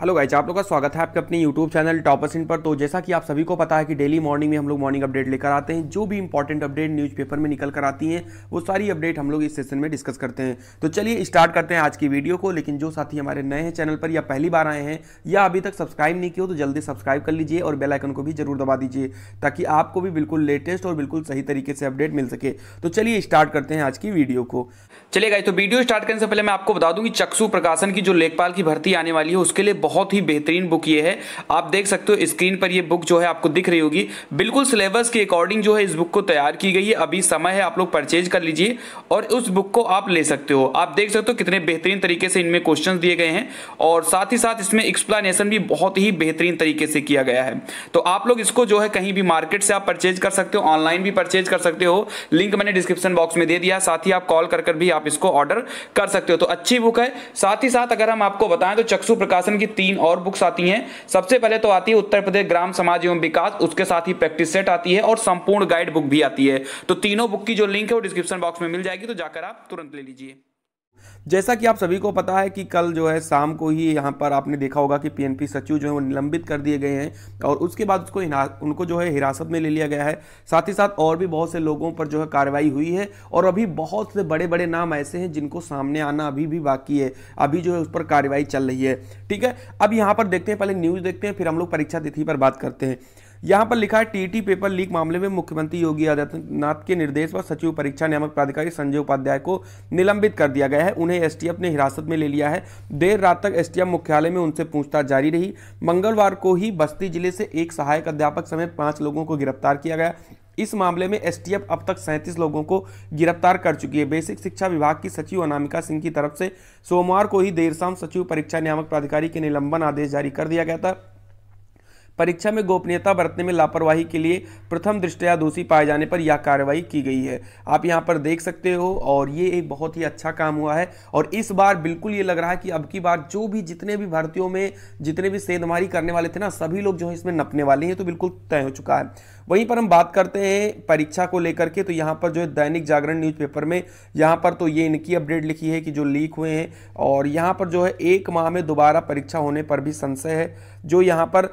hello guys आप लोग का स्वागत है आपके अपने यूट्यूब चैनल टॉपर्स इन पर तो जैसा कि आप सभी को पता है कि डेली मॉर्निंग में हम लोग मॉर्निंग अपडेट लेकर आते हैं जो भी इंपॉर्टेंट अपडेट न्यूज़पेपर में निकल कर आती हैं वो सारी अपडेट हम लोग इस सेशन में डिस्कस करते हैं तो चलिए स्टार्ट करते हैं आज की वीडियो को लेकिन जो साथी हमारे नए हैं चैनल पर या पहली बार आए हैं या अभी तक सब्सक्राइब नहीं किया तो जल्दी सब्सक्राइब कर लीजिए और बेलाइकन को भी जरूर दबा दीजिए ताकि आपको भी बिल्कुल लेटेस्ट और बिल्कुल सही तरीके से अपडेट मिल सके तो चलिए स्टार्ट करते हैं आज की वीडियो को चलिए गाइज तो वीडियो स्टार्ट करने से पहले मैं आपको बता दूँ कि चक्षु प्रकाशन की जो लेखपाल की भर्ती आने वाली है उसके लिए बहुत ही बेहतरीन बुक ये है आप देख सकते हो स्क्रीन पर ये बुक जो है आपको दिख रही होगी बिल्कुल सिलेबस के अकॉर्डिंग जो है इस बुक को तैयार की गई है अभी समय है आप लोग परचेज कर लीजिए और उस बुक को आप ले सकते हो आप देख सकते हो कितने बेहतरीन तरीके से इनमें क्वेश्चन दिए गए हैं और साथ ही साथ इसमें एक्सप्लानशन भी बहुत ही बेहतरीन तरीके से किया गया है तो आप लोग इसको जो है कहीं भी मार्केट से आप परचेज कर सकते हो ऑनलाइन भी परचेज कर सकते हो लिंक मैंने डिस्क्रिप्शन बॉक्स में दे दिया साथ ही आप कॉल कर कर भी आप इसको ऑर्डर कर सकते हो तो अच्छी बुक है साथ ही साथ अगर हम आपको बताएं तो चक्षु प्रकाशन की तीन और बुक्स आती हैं सबसे पहले तो आती है उत्तर प्रदेश ग्राम समाज एवं विकास उसके साथ ही प्रैक्टिस सेट आती है और संपूर्ण गाइड बुक भी आती है तो तीनों बुक की जो लिंक है वो डिस्क्रिप्शन बॉक्स में मिल जाएगी तो जाकर आप तुरंत ले लीजिए जैसा कि आप सभी को पता है कि कल जो है शाम को ही यहाँ पर आपने देखा होगा कि पीएनपी सचिव जो है वो निलंबित कर दिए गए हैं और उसके बाद उसको उनको जो है हिरासत में ले लिया गया है साथ ही साथ और भी बहुत से लोगों पर जो है कार्रवाई हुई है और अभी बहुत से बड़े बड़े नाम ऐसे हैं जिनको सामने आना अभी भी बाकी है अभी जो है उस पर कार्रवाई चल रही है ठीक है अब यहाँ पर देखते हैं पहले न्यूज़ देखते हैं फिर हम लोग परीक्षा तिथि पर बात करते हैं यहां पर लिखा है टीटी पेपर लीक मामले में मुख्यमंत्री योगी आदित्यनाथ के निर्देश पर सचिव परीक्षा नियामक प्राधिकारी संजय उपाध्याय को निलंबित कर दिया गया है उन्हें एसटीएफ ने हिरासत में ले लिया है देर रात तक एसटीएफ मुख्यालय में उनसे पूछताछ जारी रही मंगलवार को ही बस्ती जिले से एक सहायक अध्यापक समेत पांच लोगों को गिरफ्तार किया गया इस मामले में एसटीएफ अब तक सैंतीस लोगों को गिरफ्तार कर चुकी है बेसिक शिक्षा विभाग की सचिव अनामिका सिंह की तरफ से सोमवार को ही देर शाम सचिव परीक्षा नियामक प्राधिकारी के निलंबन आदेश जारी कर दिया गया था परीक्षा में गोपनीयता बरतने में लापरवाही के लिए प्रथम दृष्टया दोषी पाए जाने पर यह कार्रवाई की गई है आप यहाँ पर देख सकते हो और ये एक बहुत ही अच्छा काम हुआ है और इस बार बिल्कुल ये लग रहा है कि अब की बार जो भी जितने भी भर्तियों में जितने भी सेंधमारी करने वाले थे ना सभी लोग जो है इसमें नपने वाले हैं तो बिल्कुल तय हो चुका है वहीं पर हम बात करते हैं परीक्षा को लेकर के तो यहाँ पर जो है दैनिक जागरण न्यूज़पेपर में यहाँ पर तो ये इनकी अपडेट लिखी है कि जो लीक हुए हैं और यहाँ पर जो है एक माह में दोबारा परीक्षा होने पर भी संशय है जो यहाँ पर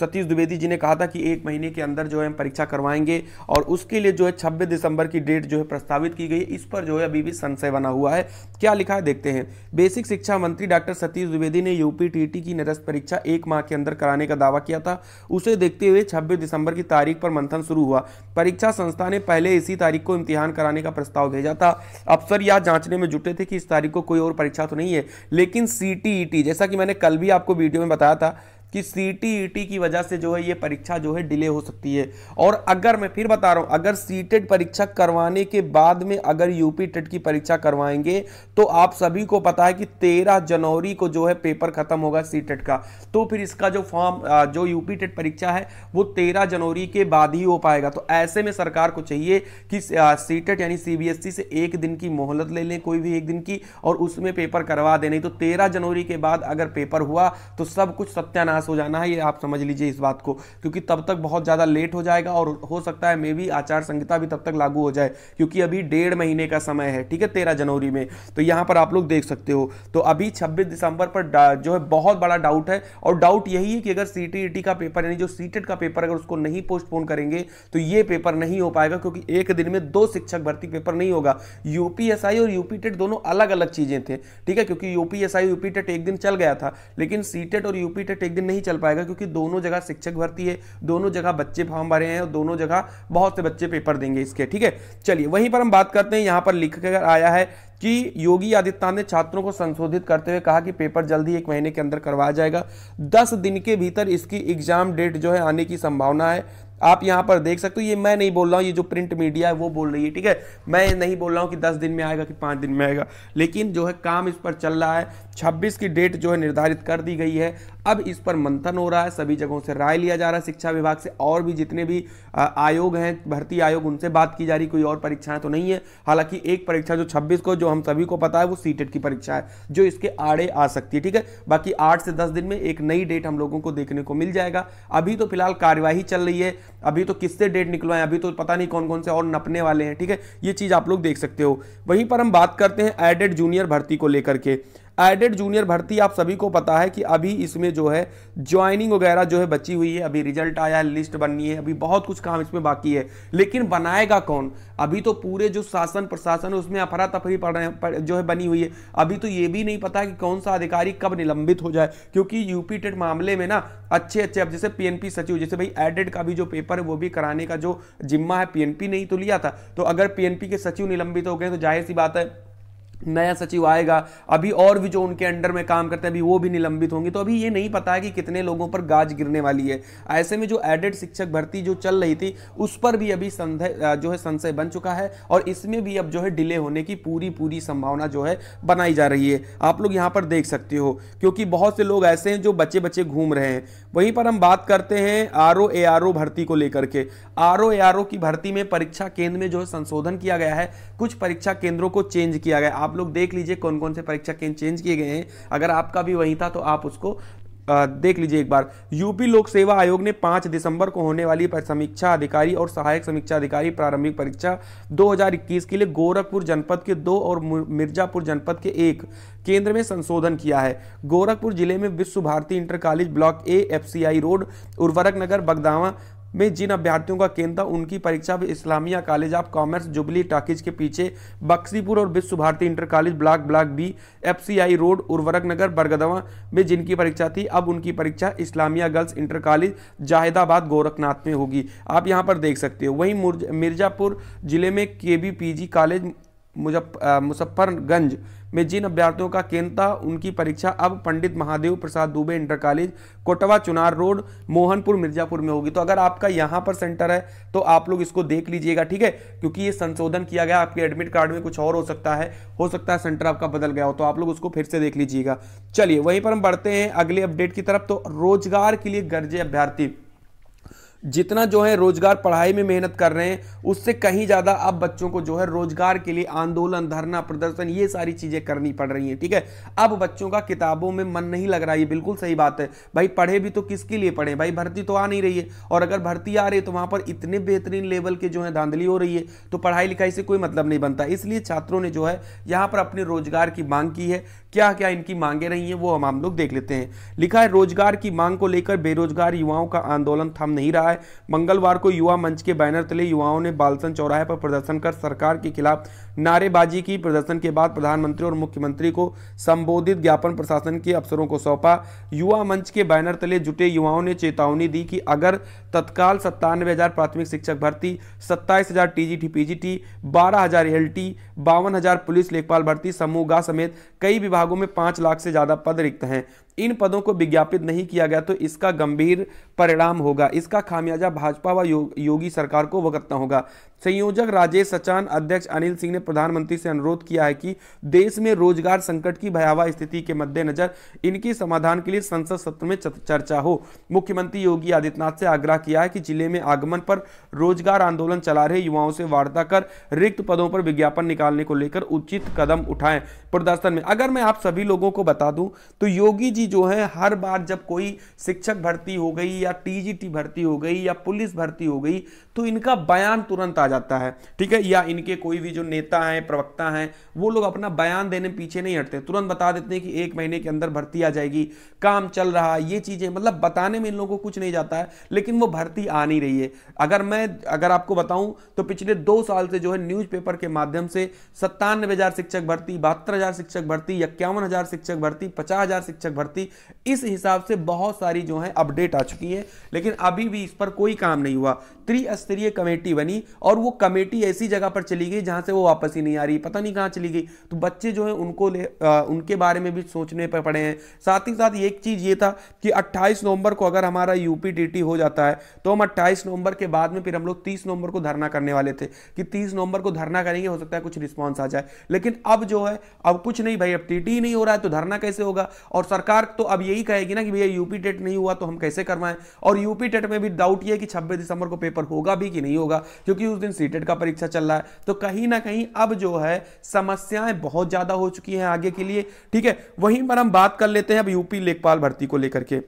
सतीश द्विवेदी जी ने कहा था कि एक महीने के अंदर जो है हम परीक्षा करवाएंगे और उसके लिए जो है छब्बीस दिसंबर की डेट जो है प्रस्तावित की गई इस पर जो है अभी भी संशय बना हुआ है क्या लिखा है देखते हैं बेसिक शिक्षा मंत्री डॉक्टर सतीश द्विवेदी ने यूपी टी की निरस्त परीक्षा एक माह के अंदर कराने का दावा किया था उसे देखते हुए छब्बीस दिसंबर की तारीख तारीख पर मंथन शुरू हुआ परीक्षा संस्था ने पहले इसी तारीख को इम्तिहान कराने का प्रस्ताव भेजा था अफसर यह जांचने में जुटे थे कि इस तारीख को कोई और परीक्षा तो नहीं है लेकिन सी e जैसा कि मैंने कल भी आपको वीडियो में बताया था कि सी टी e की वजह से जो है ये परीक्षा जो है डिले हो सकती है और अगर मैं फिर बता रहा हूं अगर सी टेट e परीक्षा करवाने के बाद में अगर यूपी टेट e की परीक्षा करवाएंगे तो आप सभी को पता है कि तेरह जनवरी को जो है पेपर खत्म होगा सी टेट का तो फिर इसका जो फॉर्म जो यूपी टेट परीक्षा है वो तेरह जनवरी के बाद ही हो पाएगा तो ऐसे में सरकार को चाहिए कि सी टेट यानी सी से एक दिन की मोहलत ले लें कोई भी एक दिन की और उसमें पेपर करवा दे नहीं तो तेरह जनवरी के बाद अगर पेपर हुआ तो सब कुछ सत्यानाश सत्यानाश हो जाना है ये आप समझ लीजिए इस बात को क्योंकि तब तक बहुत ज़्यादा लेट हो जाएगा और हो सकता है मे भी आचार संहिता भी तब तक लागू हो जाए क्योंकि अभी डेढ़ महीने का समय है ठीक है तेरह जनवरी में तो यहाँ पर आप लोग देख सकते हो तो अभी छब्बीस दिसंबर पर जो है बहुत बड़ा डाउट है और डाउट यही है कि अगर सी e का पेपर यानी जो सीटेट का पेपर अगर उसको नहीं पोस्टपोन करेंगे तो ये पेपर नहीं हो पाएगा क्योंकि एक दिन में दो शिक्षक भर्ती पेपर नहीं होगा यूपीएसआई और यूपीटेट e दोनों अलग अलग चीज़ें थे ठीक है क्योंकि यूपीएसआई यूपीटेट e एक दिन चल गया था लेकिन सीटेट और यूपीटेट एक दिन नहीं चल पाएगा क्योंकि दोनों जगह शिक्षक भर्ती है दोनों जगह बच्चे फॉर्म भरे हैं और दोनों जगह बहुत से बच्चे पेपर देंगे इसके ठीक है चलिए वहीं पर हम बात करते हैं यहाँ पर लिख कर आया है कि योगी आदित्यनाथ ने छात्रों को संशोधित करते हुए कहा कि पेपर जल्द ही एक महीने के अंदर करवाया जाएगा दस दिन के भीतर इसकी एग्जाम डेट जो है आने की संभावना है आप यहाँ पर देख सकते हो ये मैं नहीं बोल रहा हूँ ये जो प्रिंट मीडिया है वो बोल रही है ठीक है मैं नहीं बोल रहा हूँ कि दस दिन में आएगा कि पाँच दिन में आएगा लेकिन जो है काम इस पर चल रहा है छब्बीस की डेट जो है निर्धारित कर दी गई है अब इस पर मंथन हो रहा है सभी जगहों से राय लिया जा रहा है शिक्षा विभाग से और भी जितने भी आयोग हैं भर्ती आयोग उनसे बात की जा रही कोई और परीक्षाएं तो नहीं है हालांकि एक परीक्षा जो 26 को जो हम सभी को पता है वो सी की परीक्षा है जो इसके आड़े आ सकती है ठीक है बाकी आठ से दस दिन में एक नई डेट हम लोगों को देखने को मिल जाएगा अभी तो फिलहाल कार्यवाही चल रही है अभी तो किससे डेट निकलवाएं अभी तो पता नहीं कौन कौन से और नपने वाले हैं ठीक है ये चीज़ आप लोग देख सकते हो वहीं पर हम बात करते हैं एडेड जूनियर भर्ती को लेकर के एडेड जूनियर भर्ती आप सभी को पता है कि अभी इसमें जो है ज्वाइनिंग वगैरह जो है बची हुई है अभी रिजल्ट आया है लिस्ट बननी है अभी बहुत कुछ काम इसमें बाकी है लेकिन बनाएगा कौन अभी तो पूरे जो शासन प्रशासन है उसमें अफरा तफरी पड़ रहे जो है बनी हुई है अभी तो ये भी नहीं पता कि कौन सा अधिकारी कब निलंबित हो जाए क्योंकि यूपी टेट मामले में ना अच्छे अच्छे अब जैसे पीएनपी सचिव जैसे भाई एडेड का भी जो पेपर है वो भी कराने का जो जिम्मा है पीएनपी नहीं तो लिया था तो अगर पीएनपी के सचिव निलंबित हो गए तो जाहिर सी बात है नया सचिव आएगा अभी और भी जो उनके अंडर में काम करते हैं अभी वो भी निलंबित होंगे तो अभी ये नहीं पता है कि कितने लोगों पर गाज गिरने वाली है ऐसे में जो एडेड शिक्षक भर्ती जो चल रही थी उस पर भी अभी संदेह जो है संशय बन चुका है और इसमें भी अब जो है डिले होने की पूरी पूरी संभावना जो है बनाई जा रही है आप लोग यहाँ पर देख सकते हो क्योंकि बहुत से लोग ऐसे हैं जो बच्चे बच्चे घूम रहे हैं वहीं पर हम बात करते हैं R O A R O भर्ती को लेकर के R O A R O की भर्ती में परीक्षा केंद्र में जो है संशोधन किया गया है कुछ परीक्षा केंद्रों को चेंज किया गया आप आप लोग देख लीजिए कौन कौन से परीक्षा केंद्र चेंज किए गए हैं अगर आपका भी वही था तो आप उसको देख लीजिए एक बार यूपी लोक सेवा आयोग ने 5 दिसंबर को होने वाली समीक्षा अधिकारी और सहायक समीक्षा अधिकारी प्रारंभिक परीक्षा 2021 के लिए गोरखपुर जनपद के दो और मिर्जापुर जनपद के एक केंद्र में संशोधन किया है गोरखपुर जिले में Vishwa Bharati inter college block A FCI road Urvarak Nagar बगदावा में जिन अभ्यर्थियों का केंद्र था उनकी परीक्षा भी Islamia college of commerce Jubilee Talkies के पीछे बक्सीपुर और Vishwa Bharati inter college block block B FCI road Urvarak Nagar बरगदवा में जिनकी परीक्षा थी अब उनकी परीक्षा Islamia girls inter college Jahidabad Gorakhnath में होगी आप यहाँ पर देख सकते हो वहीं मिर्जापुर जिले में के बी कॉलेज मुजफ्फरगंज में जिन अभ्यर्थियों का केंद्र था उनकी परीक्षा अब Pandit Mahadev Prasad Dubey inter college Kotwa Chunar road Mohanpur Mirzapur में होगी तो अगर आपका यहाँ पर सेंटर है तो आप लोग इसको देख लीजिएगा ठीक है क्योंकि ये संशोधन किया गया आपके एडमिट कार्ड में कुछ और हो सकता है हो सकता है सेंटर आपका बदल गया हो तो आप लोग उसको फिर से देख लीजिएगा चलिए वहीं पर हम बढ़ते हैं अगले अपडेट की तरफ तो रोजगार के लिए गर्जे अभ्यर्थी जितना जो है रोजगार पढ़ाई में मेहनत कर रहे हैं उससे कहीं ज़्यादा अब बच्चों को जो है रोजगार के लिए आंदोलन धरना प्रदर्शन ये सारी चीज़ें करनी पड़ रही हैं ठीक है अब बच्चों का किताबों में मन नहीं लग रहा है बिल्कुल सही बात है भाई पढ़े भी तो किसके लिए पढ़े भाई भर्ती तो आ नहीं रही है और अगर भर्ती आ रही है तो वहाँ पर इतने बेहतरीन लेवल के जो है धांधली हो रही है तो पढ़ाई लिखाई से कोई मतलब नहीं बनता इसलिए छात्रों ने जो है यहाँ पर अपने रोजगार की मांग की है क्या क्या इनकी मांगे रही हैं वो हम हम लोग देख लेते हैं लिखा है रोजगार की मांग को लेकर बेरोजगार युवाओं का आंदोलन थम नहीं रहा है मंगलवार को युवा मंच के बैनर तले युवाओं ने बालसन चौराहे पर प्रदर्शन कर सरकार के खिलाफ नारेबाजी की प्रदर्शन के बाद प्रधानमंत्री और मुख्यमंत्री को संबोधित ज्ञापन प्रशासन के अफसरों को सौंपा युवा मंच के बैनर तले जुटे युवाओं ने चेतावनी दी कि अगर तत्काल सत्तानवे हज़ार प्राथमिक शिक्षक भर्ती सत्ताईस हज़ार T G T P G T बारह हज़ार एल टी बावन हज़ार पुलिस लेखपाल भर्ती समूह गा समेत कई विभागों में पाँच लाख से ज़्यादा पद रिक्त हैं इन पदों को विज्ञापित नहीं किया गया तो इसका गंभीर परिणाम होगा इसका खामियाजा भाजपा व यो, योगी सरकार को भुगतना होगा संयोजक राजेश सचान अध्यक्ष अनिल सिंह ने प्रधानमंत्री से अनुरोध किया है कि देश में रोजगार संकट की भयावह स्थिति के मद्देनजर इनके समाधान के लिए संसद सत्र में चर्चा हो मुख्यमंत्री योगी आदित्यनाथ से आग्रह किया है कि जिले में आगमन पर रोजगार आंदोलन चला रहे युवाओं से वार्ता कर रिक्त पदों पर विज्ञापन निकालने को लेकर उचित कदम उठाएं प्रदर्शन में अगर मैं आप सभी लोगों को बता दूं तो योगी जी जो है हर बार जब कोई शिक्षक भर्ती हो गई या टीजीटी भर्ती हो गई या पुलिस भर्ती हो गई तो इनका बयान तुरंत आ जाता है ठीक है या इनके कोई भी जो नेता हैं प्रवक्ता हैं वो लोग अपना बयान देने पीछे नहीं हटते तुरंत बता देते हैं कि एक महीने के अंदर भर्ती आ जाएगी काम चल रहा है ये चीज़ें मतलब बताने में इन लोगों को कुछ नहीं जाता है लेकिन वो भर्ती आ नहीं रही है अगर मैं अगर आपको बताऊं तो पिछले दो साल से जो है न्यूज के माध्यम से सत्तानवे शिक्षक भर्ती बहत्तर शिक्षक भर्ती इक्यावन शिक्षक भर्ती पचास शिक्षक भर्ती इस हिसाब से बहुत सारी जो है अपडेट आ चुकी है लेकिन अभी भी इस पर कोई काम नहीं हुआ त्रिस्तरीय कमेटी बनी और वो कमेटी ऐसी जगह पर चली गई जहाँ से वो वापस ही नहीं आ रही पता नहीं कहाँ चली गई तो बच्चे जो है उनको ले आ, उनके बारे में भी सोचने पर पड़े हैं साथ ही साथ एक चीज़ ये था कि 28 नवंबर को अगर हमारा यूपी हो जाता है तो हम 28 नवंबर के बाद में फिर हम लोग तीस नवंबर को धरना करने वाले थे कि तीस नवंबर को धरना करेंगे हो सकता है कुछ रिस्पॉन्स आ जाए लेकिन अब जो है अब कुछ नहीं भाई अब टी नहीं हो रहा है तो धरना कैसे होगा और सरकार तो अब यही कहेगी ना कि भैया यूपी टेट नहीं हुआ तो हम कैसे करवाएं और यूपी टेट में भी डाउट ये कि छब्बीस दिसंबर को पेपर होगा भी कि नहीं होगा क्योंकि उस दिन क्वेश्चन सीटेट e का परीक्षा चल रहा है तो कहीं ना कहीं अब जो है समस्याएं बहुत ज़्यादा हो चुकी हैं आगे के लिए ठीक है वहीं पर हम बात कर लेते हैं अब यूपी लेखपाल भर्ती को लेकर के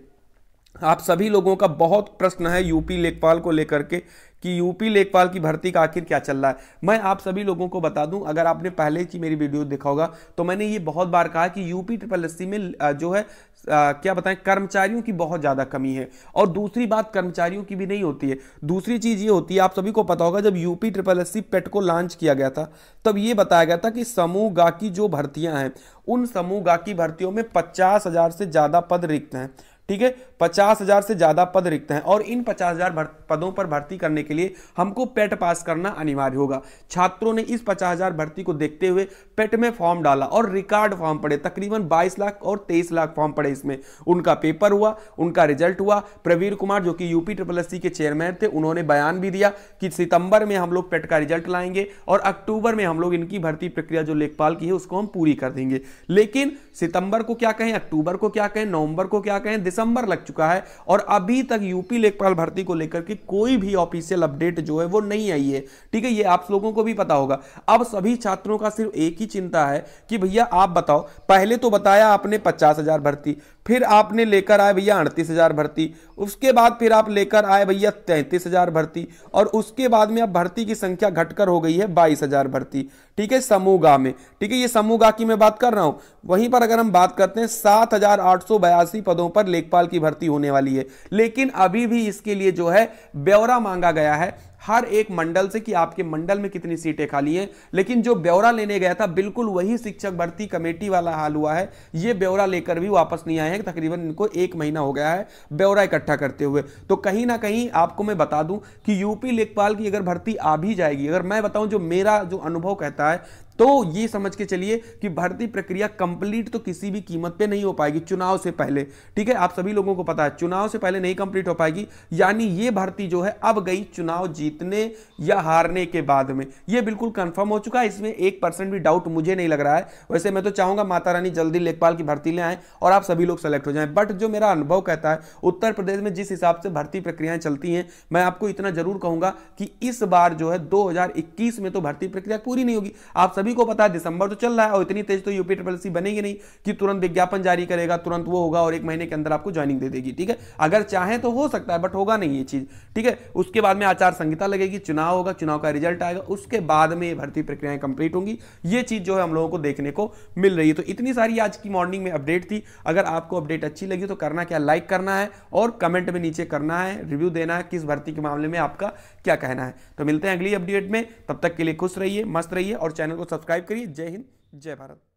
आप सभी लोगों का बहुत प्रश्न है यूपी लेखपाल को लेकर के कि यूपी लेखपाल की भर्ती का आखिर क्या चल रहा है मैं आप सभी लोगों को बता दूं अगर आपने पहले ही मेरी वीडियो देखा होगा तो मैंने ये बहुत बार कहा कि यूपी ट्रिपल एस में जो है आ, क्या बताएं कर्मचारियों की बहुत ज़्यादा कमी है और दूसरी बात कर्मचारियों की भी नहीं होती है दूसरी चीज़ ये होती है आप सभी को पता होगा जब यूपी ट्रिपल एस पेट को लॉन्च किया गया था तब ये बताया गया था कि समूह गा की जो भर्तियाँ हैं उन समूह गा की भर्तियों में पचास से ज़्यादा पद रिक्त हैं ठीक है पचास हजार से ज्यादा पद रिक्त हैं और इन पचास हजार पदों पर भर्ती करने के लिए हमको पेट पास करना अनिवार्य होगा छात्रों ने इस पचास हजार भर्ती को देखते हुए पेट में फॉर्म डाला और रिकॉर्ड फॉर्म पड़े तकरीबन 22 लाख और 23 लाख फॉर्म पड़े इसमें उनका पेपर हुआ उनका रिजल्ट हुआ प्रवीर कुमार जो कि यूपी ट्रिपल एस के चेयरमैन थे उन्होंने बयान भी दिया कि सितंबर में हम लोग पेट का रिजल्ट लाएंगे और अक्टूबर में हम लोग इनकी भर्ती प्रक्रिया जो लेखपाल की है उसको हम पूरी कर देंगे लेकिन सितंबर को क्या कहें अक्टूबर को क्या कहें नवंबर को क्या कहें दिसंबर लग चुका है और अभी तक यूपी लेखपाल भर्ती को लेकर के कोई भी ऑफिशियल अपडेट जो है वो नहीं आई है ठीक है ये आप लोगों को भी पता होगा अब सभी छात्रों का सिर्फ एक ही चिंता है कि भैया आप बताओ पहले तो बताया आपने पचास हजार भर्ती फिर आपने लेकर आए भैया अड़तीस हज़ार भर्ती उसके बाद फिर आप लेकर आए भैया तैंतीस हज़ार भर्ती और उसके बाद में अब भर्ती की संख्या घटकर हो गई है बाईस हज़ार भर्ती ठीक है समूहगा में ठीक है ये समूहगा की मैं बात कर रहा हूँ वहीं पर अगर हम बात करते हैं सात हज़ार आठ सौ बयासी पदों पर लेखपाल की भर्ती होने वाली है लेकिन अभी भी इसके लिए जो है ब्यौरा मांगा गया है हर एक मंडल से कि आपके मंडल में कितनी सीटें खाली हैं लेकिन जो ब्यौरा लेने गया था बिल्कुल वही शिक्षक भर्ती कमेटी वाला हाल हुआ है ये ब्यौरा लेकर भी वापस नहीं आए हैं तकरीबन इनको एक महीना हो गया है ब्यौरा इकट्ठा करते हुए तो कहीं ना कहीं आपको मैं बता दूं कि यूपी लेखपाल की अगर भर्ती आ भी जाएगी अगर मैं बताऊं जो मेरा जो अनुभव कहता है तो ये समझ के चलिए कि भर्ती प्रक्रिया कंप्लीट तो किसी भी कीमत पे नहीं हो पाएगी चुनाव से पहले ठीक है आप सभी लोगों को पता है चुनाव से पहले नहीं कंप्लीट हो पाएगी यानी ये भर्ती जो है अब गई चुनाव जीतने या हारने के बाद में ये बिल्कुल कंफर्म हो चुका है इसमें एक परसेंट भी डाउट मुझे नहीं लग रहा है वैसे मैं तो चाहूंगा माता रानी जल्दी लेखपाल की भर्ती ले आए और आप सभी लोग सेलेक्ट हो जाए बट जो मेरा अनुभव कहता है उत्तर प्रदेश में जिस हिसाब से भर्ती प्रक्रियाएं चलती हैं मैं आपको इतना जरूर कहूंगा कि इस बार जो है दो में तो भर्ती प्रक्रिया पूरी नहीं होगी आप सभी सभी को पता है दिसंबर तो चल रहा है और इतनी तेज तो यूपी ट्रिपल सी बनेगी नहीं कि तुरंत विज्ञापन जारी करेगा तुरंत वो होगा और एक महीने के अंदर आपको ज्वाइनिंग दे देगी ठीक है अगर चाहें तो हो सकता है बट होगा नहीं ये चीज ठीक है उसके बाद में आचार संहिता लगेगी चुनाव होगा चुनाव का रिजल्ट आएगा उसके बाद में ये भर्ती प्रक्रियाएं कंप्लीट होंगी ये चीज जो है हम लोगों को देखने को मिल रही है तो इतनी सारी आज की मॉर्निंग में अपडेट थी अगर आपको अपडेट अच्छी लगी तो करना क्या लाइक करना है और कमेंट में नीचे करना है रिव्यू देना है किस भर्ती के मामले में आपका क्या कहना है तो मिलते हैं अगली अपडेट में तब तक के लिए खुश रहिए मस्त रहिए और चैनल को सब्सक्राइब करिए जय हिंद जय भारत